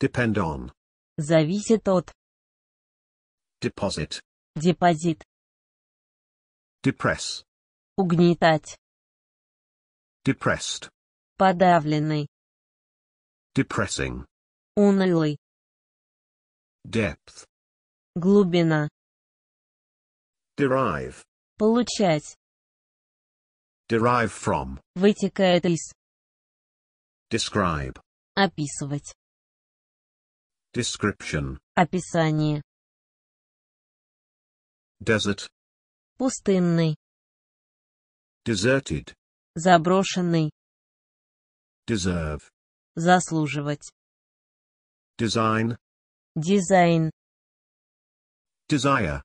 Depend on. Зависит от. Deposit. Депозит. Depress. Угнетать. Depressed. Подавленный. Depressing. Унылый. Depth. Глубина. Derive. Получать. Derive from. Вытекает из. Describe. Описывать. Description. Описание. Desert. Пустынный. Deserted. Заброшенный. Deserve. Заслуживать. Design. Дизайн. Desire.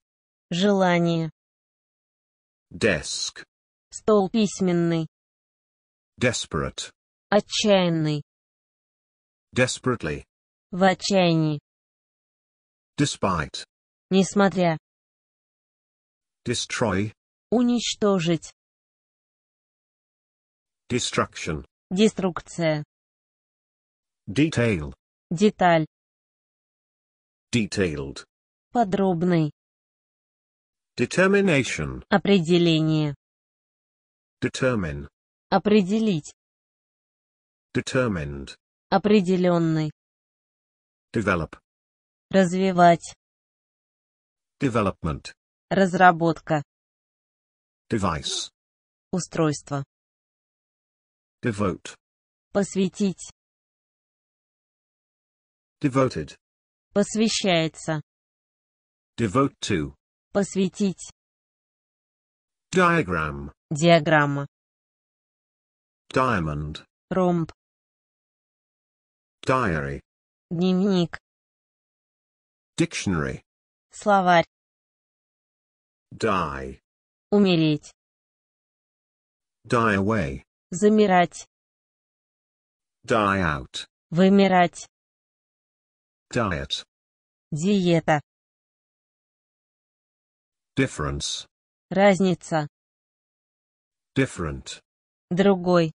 Желание. Desk. Стол письменный. Desperate. Отчаянный. Desperately. В отчаянии. Despite. Несмотря. Destroy. Уничтожить. Destruction. Деструкция. Detail. Деталь. Detailed. Подробный. Determination. Определение. Determine. Определить. Determined. Определенный. Develop. Развивать. Development. Разработка. Device. Устройство. Devote. Посвятить. Devoted. Посвящается. Devote to. Посвятить. Diagram. Диаграмма. Diamond. Ромб. Diary. Дневник. Dictionary. Словарь. Die. Умереть. Die away. Замирать. Die out. Вымирать. Diet. Диета. Difference. Разница. Different. Другой.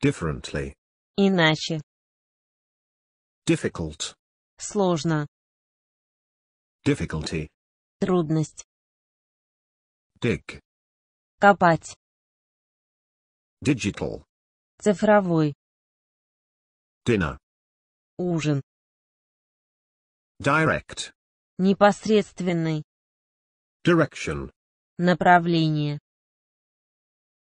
Differently. Иначе. Difficult. Сложно. Difficulty. Трудность. Dig. Копать. Digital. Цифровой. Dinner. Ужин. Direct. Непосредственный. Direction. Направление.